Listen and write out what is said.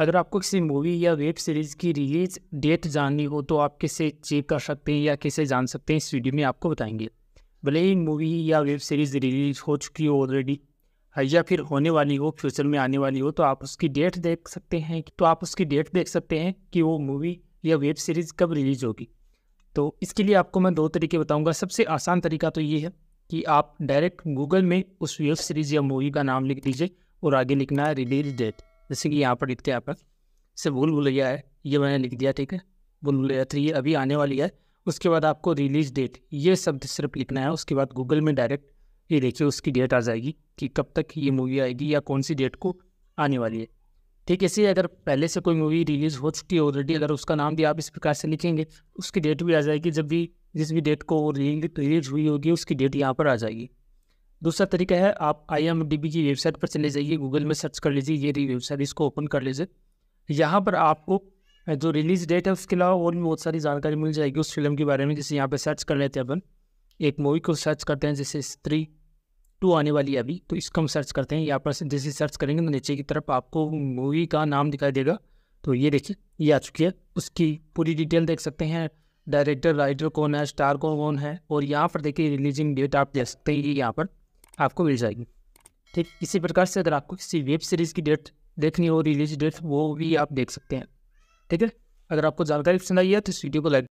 अगर आपको किसी मूवी या वेब सीरीज़ की रिलीज डेट जाननी हो तो आप किसे चेक कर सकते हैं या किसे जान सकते हैं इस वीडियो में आपको बताएंगे भले ही मूवी या वेब सीरीज़ रिलीज हो चुकी हो ऑलरेडी या फिर होने वाली हो फ्यूचर में आने वाली हो तो आप उसकी डेट देख सकते हैं तो आप उसकी डेट देख सकते हैं कि वो मूवी या वेब सीरीज़ कब रिलीज़ होगी तो इसके लिए आपको मैं दो तरीके बताऊंगा सबसे आसान तरीका तो ये है कि आप डायरेक्ट गूगल में उस वेब सीरीज़ या मूवी का नाम लिख दीजिए और आगे लिखना है रिलीज डेट जैसे कि यहाँ पर लिखते हैं यहाँ पर इसे भूल भुलैया है ये मैंने लिख दिया ठीक है भूल भुलैया थ्री तो अभी आने वाली है उसके बाद आपको रिलीज डेट ये शब्द सिर्फ लिखना है उसके बाद गूगल में डायरेक्ट ये देखिए उसकी डेट आ जाएगी कि कब तक ये मूवी आएगी या कौन सी डेट को आने वाली है ठीक ऐसे अगर पहले से कोई मूवी रिलीज़ हो चुकी है ऑलरेडी अगर उसका नाम भी आप इस प्रकार से लिखेंगे उसकी डेट भी आ जाएगी जब भी जिस भी डेट को रिलीज हुई होगी उसकी डेट यहाँ पर आ जाएगी दूसरा तरीका है आप आई एम डी बी की वेबसाइट पर चले जाइए गूगल में सर्च कर लीजिए ये रही वेबसाइट इसको ओपन कर लीजिए यहाँ पर आपको जो रिलीज डेट है उसके अलावा और भी बहुत सारी जानकारी मिल जाएगी उस फिल्म के बारे में जैसे यहाँ पे सर्च कर लेते हैं अपन एक मूवी को सर्च करते हैं जैसे स्त्री टू आने वाली है अभी तो इसको हम सर्च करते हैं यहाँ पर जैसे सर्च करेंगे तो नीचे की तरफ आपको मूवी का नाम दिखाई देगा तो ये देखिए ये आ चुकी है उसकी पूरी डिटेल देख सकते हैं डायरेक्टर राइटर कौन है स्टार कौन कौन है और यहाँ पर देखिए रिलीजिंग डेट आप देख सकते हैं ये यहाँ पर आपको मिल जाएगी ठीक इसी प्रकार से अगर आपको किसी वेब सीरीज़ की डेट देखनी हो रिलीज डेट वो भी आप देख सकते हैं ठीक है अगर आपको जानकारी पसंद आई है तो इस वीडियो को लाइक